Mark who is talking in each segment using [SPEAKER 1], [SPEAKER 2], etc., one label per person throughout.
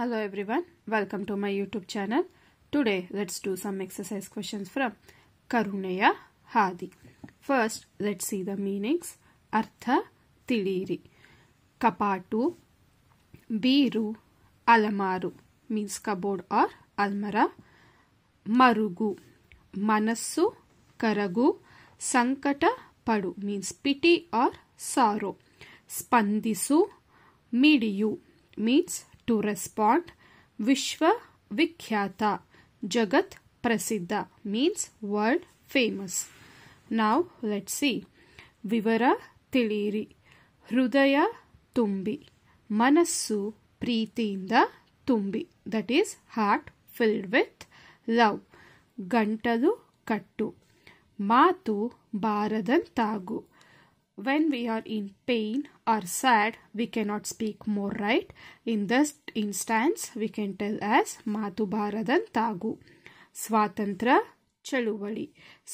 [SPEAKER 1] Hello everyone, welcome to my YouTube channel. Today let's do some exercise questions from Karunaya Hadi. First, let's see the meanings. Artha Tiliri, Kapatu, Biru, Alamaru means cupboard or almara, Marugu, Manasu, Karagu, Sankata Padu means pity or sorrow, Spandisu, Midiyu means to respond ವಿಖ್ಯಾತ ಜಗತ್ ಪ್ರಸಿದ್ಧ means world famous ನಾವು let see ವಿವರ ತಿಳಿಯಿರಿ ಹೃದಯ ತುಂಬಿ ಮನಸ್ಸು ಪ್ರೀತಿಯಿಂದ ತುಂಬಿ that is heart filled with love ಗಂಟಲು ಕಟ್ಟು ಮಾತು ಬಾರದಂತಾಗು when we are in pain or sad we cannot speak more right in this instance we can tell as matu bharadan tagu swatantra chaluvali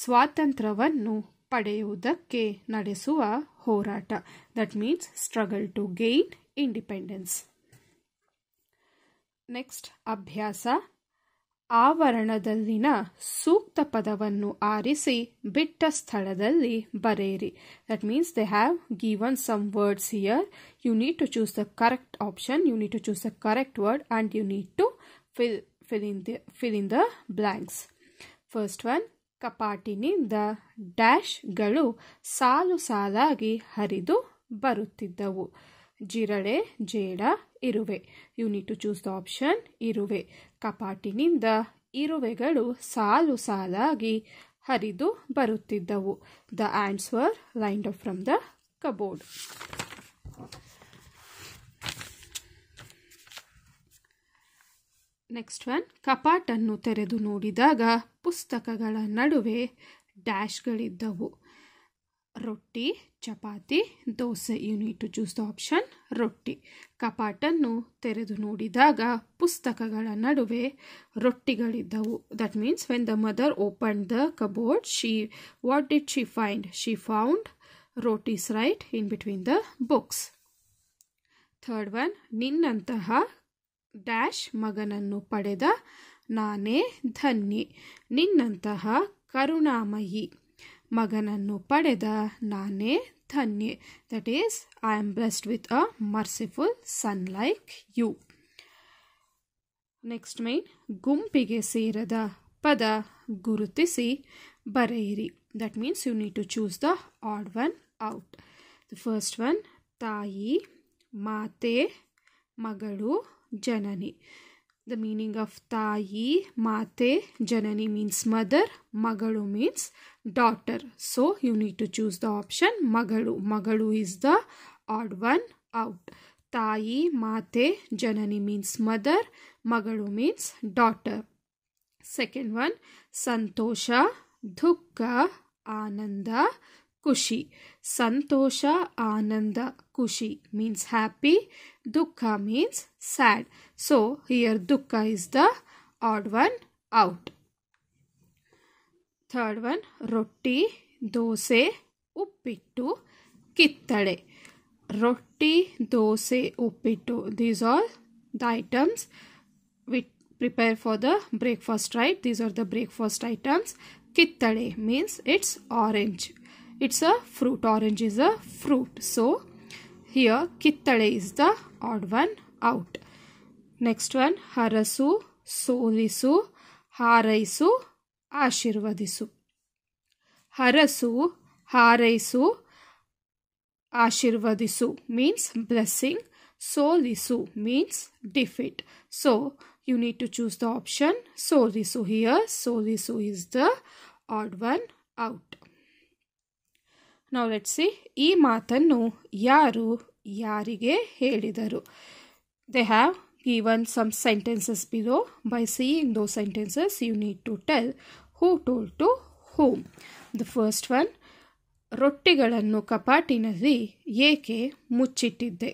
[SPEAKER 1] swatantravannu padeyudakke nadesuva horata that means struggle to gain independence next abhyasa ಆವರಣದಲ್ಲಿನ ಸೂಕ್ತ ಪದವನ್ನು ಆರಿಸಿ ಬಿಟ್ಟ ಸ್ಥಳದಲ್ಲಿ ಬರೆಯಿರಿ that means they have given some words here you need to choose the correct option you need to choose the correct word and you need to fill fill in fill the blanks first first one ಕಪಾಟಿನಿಂದ ಡ್ಯಾಶ್ಗಳು ಸಾಲು ಸಾಲಾಗಿ ಹರಿದು ಬರುತ್ತಿದ್ದವು ಜಿರಳೆ ಜೇಡ ಇರುವೆ you need to choose the option ಇರುವೆ ಕಪಾಟಿನಿಂದ ಇರುವೆಗಳು ಸಾಲು ಸಾಲಾಗಿ ಹರಿದು ಬರುತ್ತಿದ್ದವು the ants were lined up from the cupboard next one ಕಪಾಟನ್ನು ತೆರೆದು ನೋಡಿದಾಗ ಪುಸ್ತಕಗಳ ನಡುವೆ ಡ್ಯಾಶ್ಗಳಿದ್ದವು ರೊಟ್ಟಿ ಚಪಾತಿ ದೋಸೆ you need to choose the option ರೊಟ್ಟಿ ಕಪಾಟನ್ನು ತೆರೆದು ನೋಡಿದಾಗ ಪುಸ್ತಕಗಳ ನಡುವೆ ರೊಟ್ಟಿಗಳಿದ್ದವು that means when the mother open the cupboard she what did she find she found rotis right in between the books third one ನಿನ್ನಂತಹ ಡ್ಯಾಶ್ ಮಗನನ್ನು ಪಡೆದ ನಾನೇ ಧನ್ಯ ನಿನ್ನಂತಹ ಕರುಣಾಮಯಿ ಮಗನನ್ನು ಪಡೆದ ನಾನೇ ಧನ್ಯೆ that is I am blessed with a merciful son like you next main ಗುಂಪಿಗೆ ಸೇರದ ಪದ ಗುರುತಿಸಿ ಬರೆಯಿರಿ that means you need to choose the odd one out the first one ತಾಯಿ ಮಾತೆ ಮಗಳು ಜನನಿ The meaning of Tayi, Mate, Janani means mother, Magalu means daughter. So you need to choose the option Magalu. Magalu is the odd one out. Tayi, Mate, Janani means mother, Magalu means daughter. Second one, Santosha, dhukka, Ananda, Kushi. Santosha, Ananda, Kushi means happy. Dukkha means sad. So here dukkha is the odd one out. Third one roti, dose, uppittu, kittade. Roti, dose, uppittu. These are the items we prepare for the breakfast, right? These are the breakfast items. Kittade means it's orange. It's a fruit. Orange is a fruit. So here Kittale is the odd one out. Next one Harasu, Solisu, Haraisu, Ashirvadisu. Harasu, Haraisu, Ashirvadisu means blessing. Solisu means defeat. So you need to choose the option Solisu here. Solisu is the odd one out. ನಾವು let's see ಈ ಮಾತನ್ನು ಯಾರು ಯಾರಿಗೆ ಹೇಳಿದರು they have some some sentences below by seeing those sentences you need to tell who told to whom the first one ರೊಟ್ಟಿಗಳನ್ನು ಕಪಾಟಿನಲ್ಲಿ ಏಕೆ ಮುಚ್ಚಿಟ್ಟಿದ್ದೆ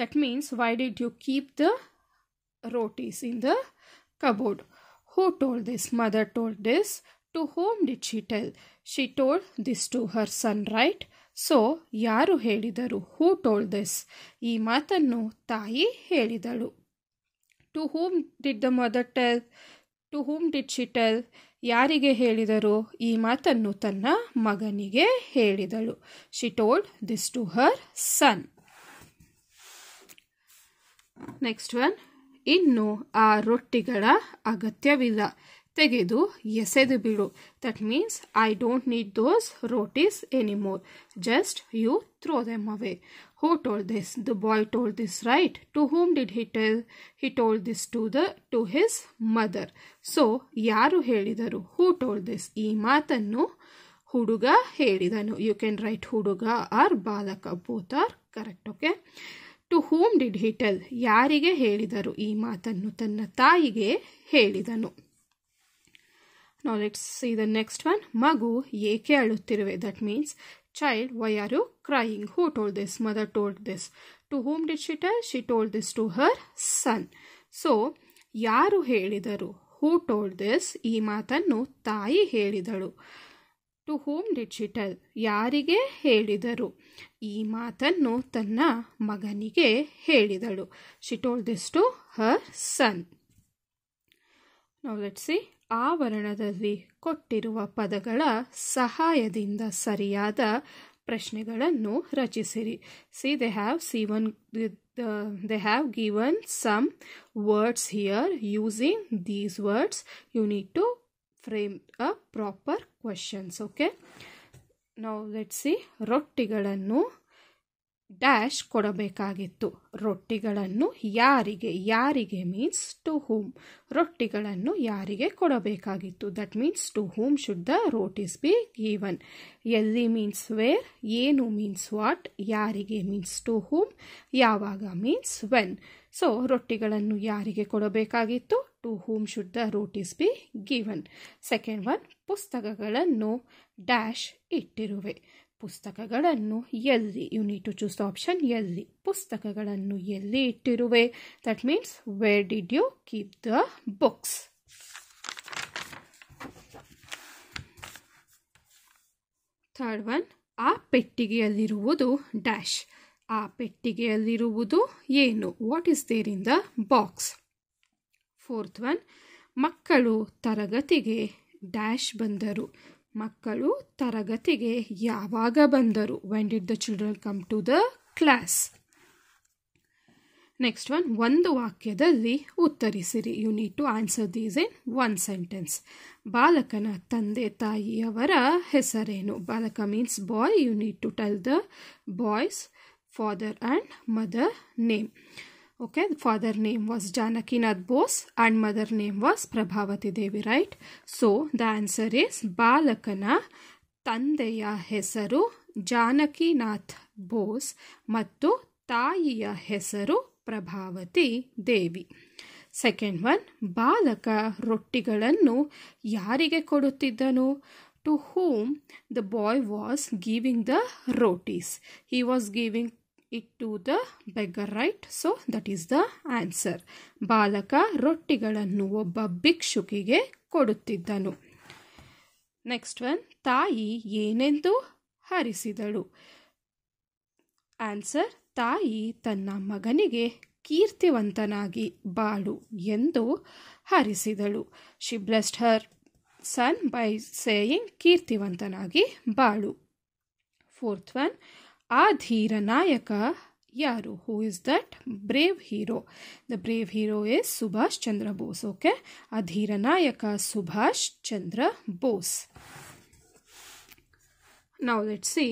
[SPEAKER 1] that means why did you keep the rotis in the cupboard who told this mother told this to whom did she tell she told this to her son right so ಯಾರು ಹೇಳಿದರು who told this ಈ ಮಾತನ್ನು ತಾಯಿ ಹೇಳಿದಳು to whom did the mother tell to whom did she tell ಯಾರಿಗೆ ಹೇಳಿದರು ಈ ಮಾತನ್ನು ತನ್ನ ಮಗನಿಗೆ ಹೇಳಿದಳು she told this to her son next one ಇನ್ನು ಆ ರೊಟ್ಟಿಗಳ ಅಗತ್ಯವಿಲ್ಲ ತೆಗೆದು ಎಸೆದು ಬಿಡು that means I don't need those rotis anymore just you throw them away who told this the boy told this right to whom did he tell he told this to the to his mother so ಯಾರು ಹೇಳಿದರು who told this ಈ ಮಾತನ್ನು ಹುಡುಗ ಹೇಳಿದನು you can write ಹುಡುಗ or ಬಾಲಕ both are correct okay to whom did he tell ಯಾರಿಗೆ ಹೇಳಿದರು ಈ ಮಾತನ್ನು ತನ್ನ ತಾಯಿಗೆ ಹೇಳಿದನು ನಾವು let's see the next one ಮಗು ಏಕೆ ಅಳುತ್ತಿರುವೆ that means child why are you crying who told this mother told this to whom did she tell she told this to her son so ಯಾರು ಹೇಳಿದರು ಹೂ ಟೋಲ್ ದಿಸ್ ಈ ಮಾತನ್ನು ತಾಯಿ ಹೇಳಿದಳು to whom digital ಯಾರಿಗೆ ಹೇಳಿದರು ಈ ಮಾತನ್ನು ತನ್ನ ಮಗನಿಗೆ ಹೇಳಿದಳು she told this to her son ನಾ ಲೆಟ್ ಆವರಣದಲ್ಲಿ ಕೊಟ್ಟಿರುವ ಪದಗಳ ಸಹಾಯದಿಂದ ಸರಿಯಾದ ಪ್ರಶ್ನೆಗಳನ್ನು ರಚಿಸಿರಿ see they have see they have given some words here using these words you need to frame a proper questions okay ನಾವು ಲೆಟ್ ಸಿ ರೊಟ್ಟಿಗಳನ್ನು ಡ್ಯಾಶ್ ಕೊಡಬೇಕಾಗಿತ್ತು ರೊಟ್ಟಿಗಳನ್ನು ಯಾರಿಗೆ ಯಾರಿಗೆ ಮೀನ್ಸ್ ಟು ಹೂಮ್ ರೊಟ್ಟಿಗಳನ್ನು ಯಾರಿಗೆ ಕೊಡಬೇಕಾಗಿತ್ತು that means to whom should the rotis be given ಎಲ್ಲಿ ಮೀನ್ಸ್ ವೇರ್ ಏನು ಮೀನ್ಸ್ ವಾಟ್ ಯಾರಿಗೆ ಮೀನ್ಸ್ ಟು ಹೂಮ್ ಯಾವಾಗ ಮೀನ್ಸ್ ವೆನ್ ಸೊ ರೊಟ್ಟಿಗಳನ್ನು ಯಾರಿಗೆ ಕೊಡಬೇಕಾಗಿತ್ತು to whom should the rotis be given second one ಪುಸ್ತಕಗಳನ್ನು ಡ್ಯಾಶ್ ಇಟ್ಟಿರುವೆ ಪುಸ್ತಕಗಳನ್ನು ಎಲ್ಲಿ you need to choose option ಎಲ್ಲಿ ಪುಸ್ತಕಗಳನ್ನು ಎಲ್ಲಿ ಇಟ್ಟಿರುವೆ that means where did you keep the books third one ಆ ಪೆಟ್ಟಿಗೆಯಲ್ಲಿರುವುದು ಡ್ಯಾಶ್ ಆ ಪೆಟ್ಟಿಗೆಯಲ್ಲಿರುವುದು ಏನು what is there in the box fourth one ಮಕ್ಕಳು ತರಗತಿಗೆ ಡ್ಯಾಶ್ ಬಂದರು ಮಕ್ಕಳು ತರಗತಿಗೆ ಯಾವಾಗ ಬಂದರು when did the children come to the class next one ಒಂದು ವಾಕ್ಯದಲ್ಲಿ ಉತ್ತರಿಸಿರಿ you need to answer these in one sentence ಬಾಲಕನ ತಂದೆ ತಾಯಿಯವರ ಹೆಸರೇನು ಬಾಲಕ means boy you need to tell the boy's father and mother name okay father name was Janakinath Bose and mother name was Prabhavati Devi right so the answer is ಬಾಲಕನ ತಂದೆಯ ಹೆಸರು ಜಾನಕಿನಾಥ್ ಬೋಸ್ ಮತ್ತು ತಾಯಿಯ ಹೆಸರು ಪ್ರಭಾವತಿ ದೇವಿ ಸೆಕೆಂಡ್ ಒನ್ ಬಾಲಕ ರೊಟ್ಟಿಗಳನ್ನು ಯಾರಿಗೆ ಕೊಡುತ್ತಿದ್ದನು to whom the boy was giving the rotis he was giving it to the beggar right so that is the answer ಬಾಲಕ ರೊಟ್ಟಿಗಳನ್ನು ಒಬ್ಬ ಭಿಕ್ಷುಕಿಗೆ ಕೊಡುತ್ತಿದ್ದನು ನೆಕ್ಸ್ಟ್ ಒನ್ ತಾಯಿ ಏನೆಂದು ಹರಿಸಿದಳು ಆನ್ಸರ್ ತಾಯಿ ತನ್ನ ಮಗನಿಗೆ ಕೀರ್ತಿವಂತನಾಗಿ ಬಾಳು ಎಂದು ಹರಿಸಿದಳು she blessed her son by saying ಕೀರ್ತಿವಂತನಾಗಿ ಬಾಳು ಫೋರ್ತ್ ಒನ್ ಆ ಧೀರ ನಾಯಕ ಯಾರು who is that brave hero the brave hero is Subhash Chandra Bose okay ಆ ಧೀರ ನಾಯಕ ಸುಭಾಷ್ ಚಂದ್ರ ಬೋಸ್ ನಾವು ಸಿ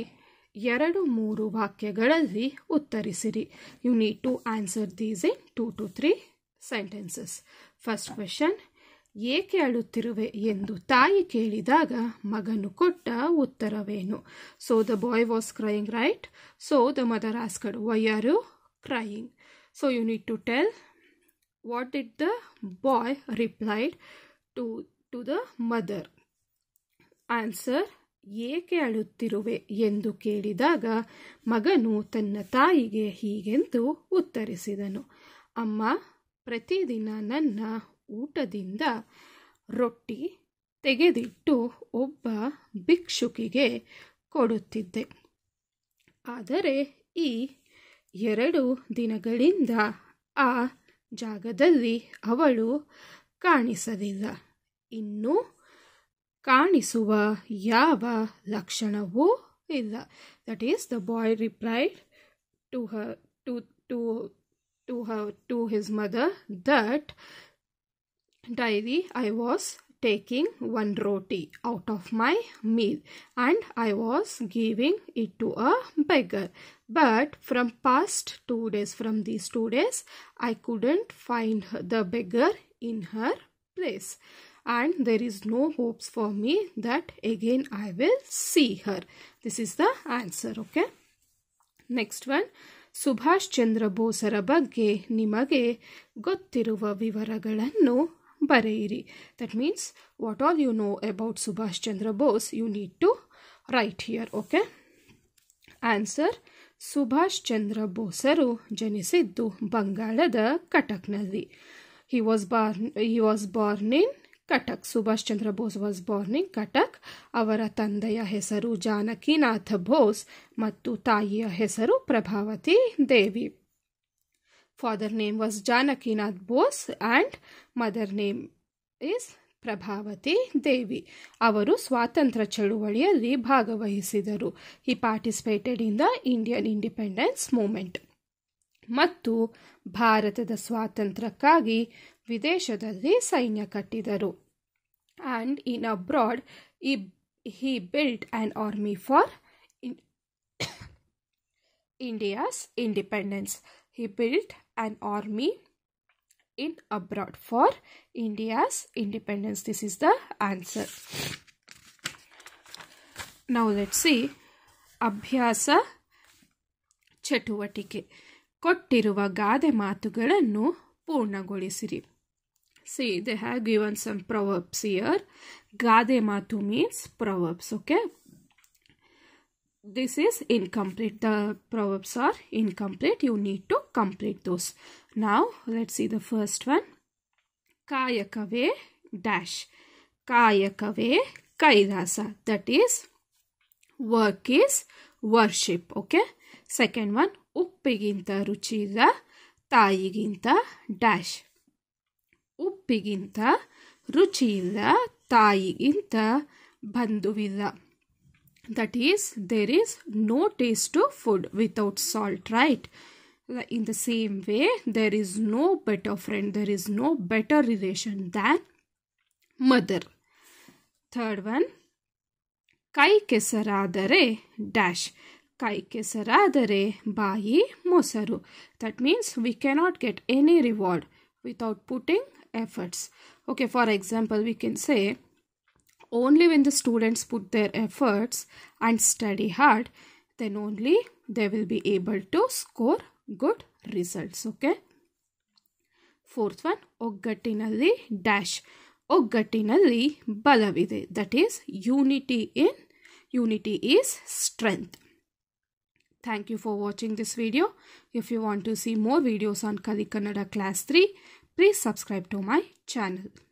[SPEAKER 1] ಎರಡು ಮೂರು ವಾಕ್ಯಗಳಲ್ಲಿ ಉತ್ತರಿಸಿರಿ you need to answer these in two to three sentences first question ಏಕೆ ಅಳುತ್ತಿರುವೆ ಎಂದು ತಾಯಿ ಕೇಳಿದಾಗ ಮಗನು ಕೊಟ್ಟ ಉತ್ತರವೇನು so the boy was crying right so the mother asked why are you crying so you need to tell what it the boy replied to to the mother answer ಏಕೆ ಅಳುತ್ತಿರುವೆ ಎಂದು ಕೇಳಿದಾಗ ಮಗನು ತನ್ನ ತಾಯಿಗೆ ಹೀಗೆಂದು ಉತ್ತರಿಸಿದನು ಅಮ್ಮ ಪ್ರತಿದಿನ ನನ್ನ ಊಟದಿಂದ ರೊಟ್ಟಿ ತೆಗೆದಿಟ್ಟು ಒಬ್ಬ ಭಿಕ್ಷುಕಿಗೆ ಕೊಡುತ್ತಿದ್ದೆ ಆದರೆ ಈ ಎರಡು ದಿನಗಳಿಂದ ಆ ಜಾಗದಲ್ಲಿ ಅವಳು ಕಾಣಿಸಲಿಲ್ಲ ಇನ್ನೂ ಕಾಣಿಸುವ ಯಾವ ಲಕ್ಷಣವೂ ಇಲ್ಲ that is the boy replied to her to to to her to his mother that diary I was taking one roti out of my meal and I was giving it to a beggar. But from past two days, from these two days, I couldn't find the beggar in her place. And there is no hopes for me that again I will see her. This is the answer, okay? Next one. Subhash Chandra ಬೋಸರ ಬಗ್ಗೆ ನಿಮಗೆ ಗೊತ್ತಿರುವ ವಿವರಗಳನ್ನು ಬರೆಯಿರಿ that means what all you know about Subhash Chandra Bose you need to write here okay answer Subhash Chandra ಬೋಸರು ಜನಿಸಿದ್ದು ಬಂಗಾಳದ ಕಟಕ್ನಲ್ಲಿ he was born he was born in Cuttack Subhash Chandra Bose was born in Cuttack ಅವರ ತಂದೆಯ ಹೆಸರು ಜಾನಕಿನಾಥ ಬೋಸ್ ಮತ್ತು ತಾಯಿಯ ಹೆಸರು Prabhavati Devi father name was Janakinath Bose and mother name is Prabhavati ದೇವಿ ಅವರು ಸ್ವಾತಂತ್ರ್ಯ ಚಳುವಳಿಯಲ್ಲಿ ಭಾಗವಹಿಸಿದರು ಈ participated in the Indian independence movement ಮತ್ತು ಭಾರತದ ಸ್ವಾತಂತ್ರ್ಯಕ್ಕಾಗಿ ವಿದೇಶದಲ್ಲಿ ಸೈನ್ಯ ಕಟ್ಟಿದರು ಆ್ಯಂಡ್ ಇನ್ ಅಬ್ರಾಡ್ ಈ he built an army for India's independence he built an army in abroad for india's independence this is the answer now let's see abhyasa chhatuvatik kottiruva gade maathugalannu poornagolisiri see they have given some proverbs here gade maatu means proverbs okay this is incomplete the proverbs are incomplete you need to complete those now let's see the first one kayakave dash kayakave kairasa that is work is worship okay second one ಉಪ್ಪಿಗಿಂತ ರುಚಿ ಇರ ತಾಯಿಗಿಂತ dash ಉಪ್ಪಿಗಿಂತ ರುಚಿ ಇರ ತಾಯಿಗಿಂತ ಬಂಧುವಿಲ್ಲ that is there is no taste to food without salt right in the same way there is no better friend there is no better relation than mother third one kai kesaradare dash kai kesaradare bai mosaru that means we cannot get any reward without putting efforts okay for example we can say only when the students put their efforts and study hard then only they will be able to score good results okay fourth one oggattinalli dash oggattinalli balavide that is unity in unity is strength thank you for watching this video if you want to see more videos on kali kannada class 3 please subscribe to my channel